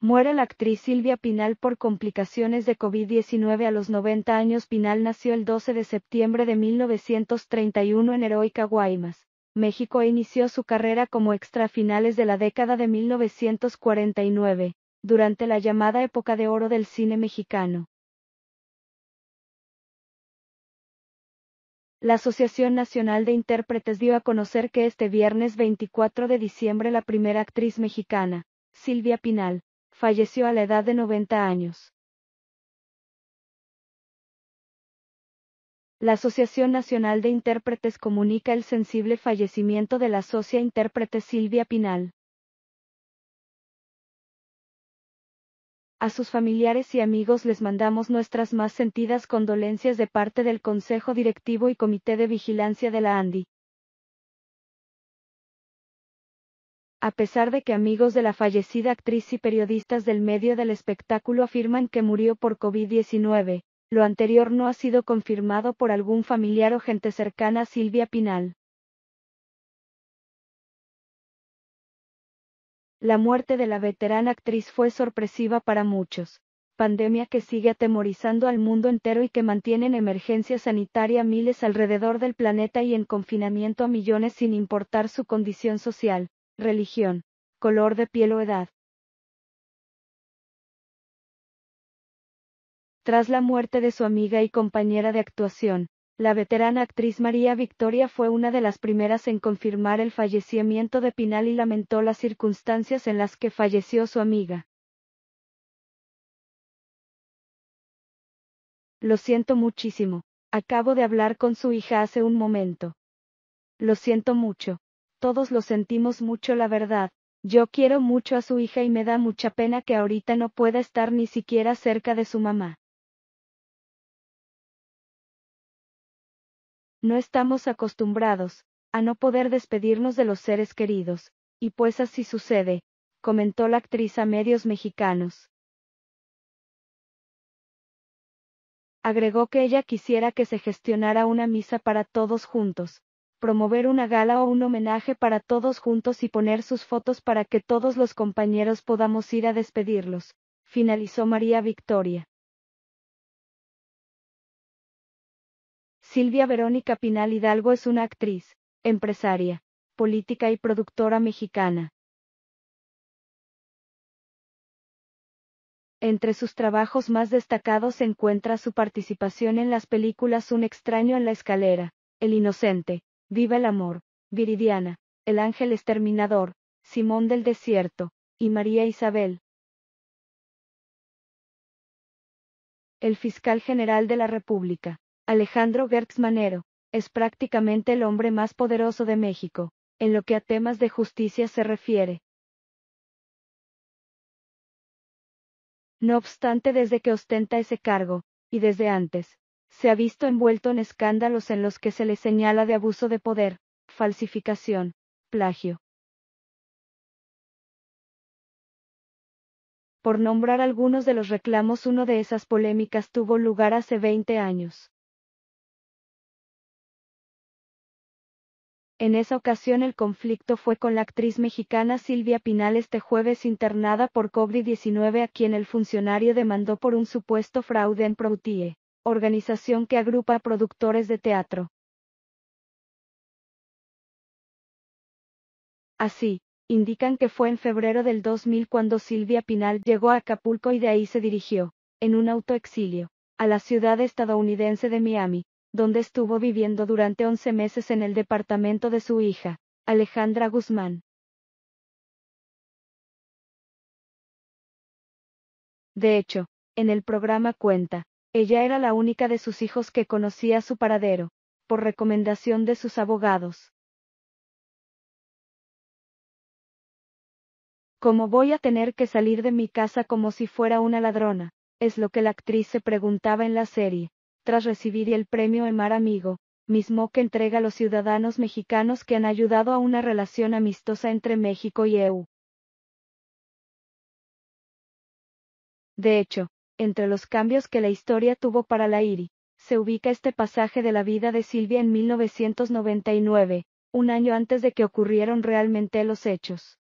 Muere la actriz Silvia Pinal por complicaciones de COVID-19 a los 90 años. Pinal nació el 12 de septiembre de 1931 en Heroica Guaymas, México e inició su carrera como extra finales de la década de 1949, durante la llamada época de oro del cine mexicano. La Asociación Nacional de Intérpretes dio a conocer que este viernes 24 de diciembre la primera actriz mexicana, Silvia Pinal, falleció a la edad de 90 años. La Asociación Nacional de Intérpretes comunica el sensible fallecimiento de la socia intérprete Silvia Pinal. A sus familiares y amigos les mandamos nuestras más sentidas condolencias de parte del Consejo Directivo y Comité de Vigilancia de la ANDI. a pesar de que amigos de la fallecida actriz y periodistas del medio del espectáculo afirman que murió por COVID-19, lo anterior no ha sido confirmado por algún familiar o gente cercana a Silvia Pinal. La muerte de la veterana actriz fue sorpresiva para muchos. Pandemia que sigue atemorizando al mundo entero y que mantiene en emergencia sanitaria miles alrededor del planeta y en confinamiento a millones sin importar su condición social religión, color de piel o edad. Tras la muerte de su amiga y compañera de actuación, la veterana actriz María Victoria fue una de las primeras en confirmar el fallecimiento de Pinal y lamentó las circunstancias en las que falleció su amiga. Lo siento muchísimo. Acabo de hablar con su hija hace un momento. Lo siento mucho todos lo sentimos mucho la verdad. Yo quiero mucho a su hija y me da mucha pena que ahorita no pueda estar ni siquiera cerca de su mamá. No estamos acostumbrados a no poder despedirnos de los seres queridos, y pues así sucede, comentó la actriz a medios mexicanos. Agregó que ella quisiera que se gestionara una misa para todos juntos, promover una gala o un homenaje para todos juntos y poner sus fotos para que todos los compañeros podamos ir a despedirlos, finalizó María Victoria. Silvia Verónica Pinal Hidalgo es una actriz, empresaria, política y productora mexicana. Entre sus trabajos más destacados se encuentra su participación en las películas Un extraño en la escalera, El Inocente, Viva el amor, Viridiana, el ángel exterminador, Simón del Desierto, y María Isabel. El fiscal general de la República, Alejandro Gertz Manero, es prácticamente el hombre más poderoso de México, en lo que a temas de justicia se refiere. No obstante, desde que ostenta ese cargo, y desde antes, se ha visto envuelto en escándalos en los que se le señala de abuso de poder, falsificación, plagio. Por nombrar algunos de los reclamos, uno de esas polémicas tuvo lugar hace 20 años. En esa ocasión el conflicto fue con la actriz mexicana Silvia Pinal este jueves internada por COVID-19 a quien el funcionario demandó por un supuesto fraude en Proutie organización que agrupa a productores de teatro. Así, indican que fue en febrero del 2000 cuando Silvia Pinal llegó a Acapulco y de ahí se dirigió, en un autoexilio, a la ciudad estadounidense de Miami, donde estuvo viviendo durante 11 meses en el departamento de su hija, Alejandra Guzmán. De hecho, en el programa cuenta, ella era la única de sus hijos que conocía su paradero, por recomendación de sus abogados. Como voy a tener que salir de mi casa como si fuera una ladrona? Es lo que la actriz se preguntaba en la serie, tras recibir el premio Emar Amigo, mismo que entrega a los ciudadanos mexicanos que han ayudado a una relación amistosa entre México y EU. De hecho, entre los cambios que la historia tuvo para la IRI, se ubica este pasaje de la vida de Silvia en 1999, un año antes de que ocurrieron realmente los hechos.